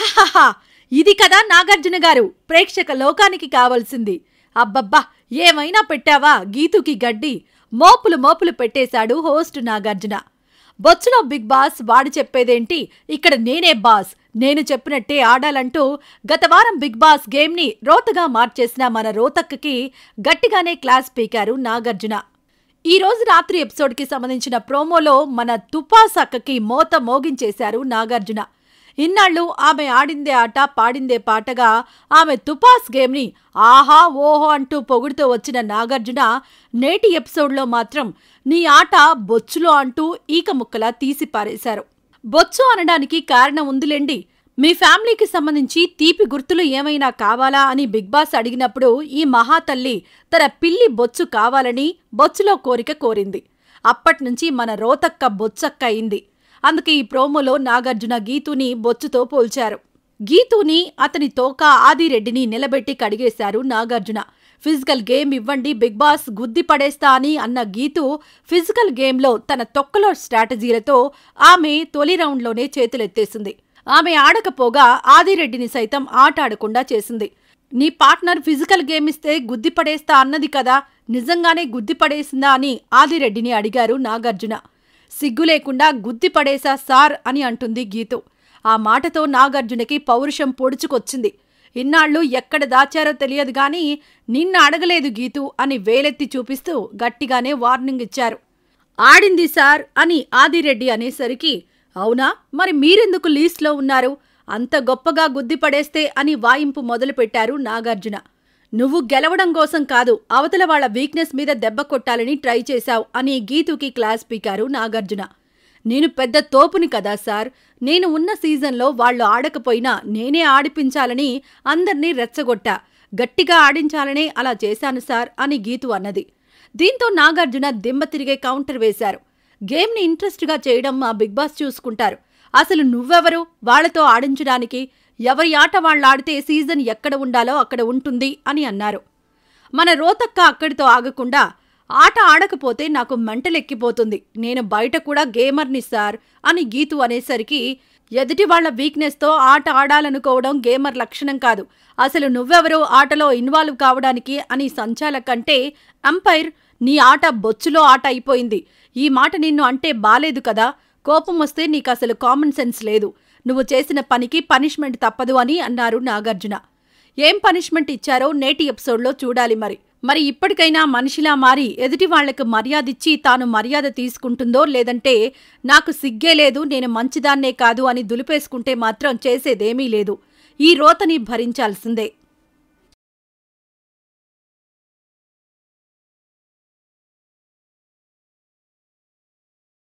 హాహా ఇది కదా నాగార్జున గారు ప్రేక్షక లోకానికి కావలసింది అబ్బబ్బా ఏమైనా పెట్టావా గీతుకి గడ్డి మోపులు మోపులు పెట్టేశాడు హోస్ట్ నాగార్జున బొచ్చులో బిగ్ బాస్ వాడు చెప్పేదేంటి ఇక్కడ నేనే బాస్ నేను చెప్పినట్టే ఆడాలంటూ గత వారం బిగ్ బాస్ గేమ్ని రోతగా మార్చేసిన మన రోతక్కకి గట్టిగానే క్లాస్ పీకారు నాగార్జున ఈ రోజు రాత్రి ఎపిసోడ్కి సంబంధించిన ప్రోమోలో మన తుపాసక్కకి మోత మోగించేశారు నాగార్జున ఇన్నాళ్ళు ఆమె ఆడిందే ఆట పాడిందే పాటగా ఆమె తుపాస్ గేమ్ని ఆహా ఓహో అంటూ పొగుడుతూ వచ్చిన నాగార్జున నేటి ఎపిసోడ్లో మాత్రం నీ ఆట బొచ్చులో అంటూ ఈక ముక్కలా తీసి పారేశారు బొచ్చు అనడానికి కారణం ఉందిలేండి మీ ఫ్యామిలీకి సంబంధించి తీపి గుర్తులు ఏమైనా కావాలా అని బిగ్ బాస్ అడిగినప్పుడు ఈ మహాతల్లి తన పిల్లి బొచ్చు కావాలని బొచ్చులో కోరిక కోరింది అప్పటినుంచి మన రోతక్క బొచ్చక్క అయింది అందుకే ఈ ప్రోమోలో నాగార్జున గీతుని బొచ్చుతో పోల్చారు గీతుని అతని తోక ఆదిరెడ్డిని నిలబెట్టి కడిగేశారు నాగార్జున ఫిజికల్ గేమ్ ఇవ్వండి బిగ్ బాస్ గుద్ది పడేస్తా అని అన్న గీతు ఫిజికల్ గేమ్లో తన తొక్కలో స్ట్రాటజీలతో ఆమె తొలి రౌండ్లోనే చేతులెత్తేసింది ఆమె ఆడకపోగా ఆదిరెడ్డిని సైతం ఆట ఆడకుండా చేసింది నీ పార్ట్నర్ ఫిజికల్ గేమ్ ఇస్తే గుద్దిపడేస్తా అన్నది కదా నిజంగానే గుద్దిపడేసిందా అని ఆదిరెడ్డిని అడిగారు నాగార్జున సిగ్గు లేకుండా గుద్ది పడేశా సార్ అని అంటుంది గీతు ఆ మాటతో నాగార్జునకి పౌరుషం పొడుచుకొచ్చింది ఇన్నాళ్ళు ఎక్కడ దాచారో తెలియదు గాని నిన్న అడగలేదు గీతు అని వేలెత్తి చూపిస్తూ గట్టిగానే వార్నింగ్ ఇచ్చారు ఆడింది సార్ అని ఆదిరెడ్డి అనేసరికి అవునా మరి మీరెందుకు లీస్ట్లో ఉన్నారు అంత గొప్పగా గుద్దిపడేస్తే అని వాయింపు మొదలుపెట్టారు నాగార్జున నువ్వు గెలవడం కోసం కాదు అవతల వాళ్ల వీక్నెస్ మీద దెబ్బ కొట్టాలని ట్రై చేశావు అని గీతుకి క్లాస్ పీకారు నాగార్జున నేను పెద్ద తోపుని కదా సార్ నేను ఉన్న సీజన్లో వాళ్ళు ఆడకపోయినా నేనే ఆడిపించాలని అందర్నీ రెచ్చగొట్టా గట్టిగా ఆడించాలనే అలా చేశాను సార్ అని గీతు అన్నది దీంతో నాగార్జున దిమ్మ తిరిగే కౌంటర్ వేశారు గేమ్ని ఇంట్రెస్ట్గా చేయడం మా బిగ్ బాస్ చూసుకుంటారు అసలు నువ్వెవరు వాళ్లతో ఆడించడానికి ఎవరి ఆట ఆడితే సీజన్ ఎక్కడ ఉండాలో అక్కడ ఉంటుంది అని అన్నారు మన రోతక్క అక్కడితో ఆగకుండా ఆట ఆడకపోతే నాకు మంటలెక్కిపోతుంది నేను బయట కూడా గేమర్ని సార్ అని గీతు అనేసరికి ఎదుటి వాళ్ల వీక్నెస్తో ఆట ఆడాలనుకోవడం గేమర్ లక్షణం కాదు అసలు నువ్వెవరో ఆటలో ఇన్వాల్వ్ కావడానికి అని సంచాలకంటే అంపైర్ నీ ఆట బొచ్చులో ఆట అయిపోయింది ఈ మాట నిన్ను అంటే బాలేదు కదా కోపం వస్తే నీకు అసలు కామన్ సెన్స్ లేదు నువ్వు చేసిన పనికి పనిష్మెంట్ తప్పదు అని అన్నారు నాగార్జున ఏం పనిష్మెంట్ ఇచ్చారో నేటి ఎపిసోడ్లో చూడాలి మరి మరి ఇప్పటికైనా మనిషిలా మారి ఎదుటి వాళ్లకు మర్యాద ఇచ్చి తాను మర్యాద తీసుకుంటుందో లేదంటే నాకు సిగ్గే లేదు నేను మంచిదాన్నే కాదు అని దులిపేసుకుంటే మాత్రం చేసేదేమీ లేదు ఈ రోతని భరించాల్సిందే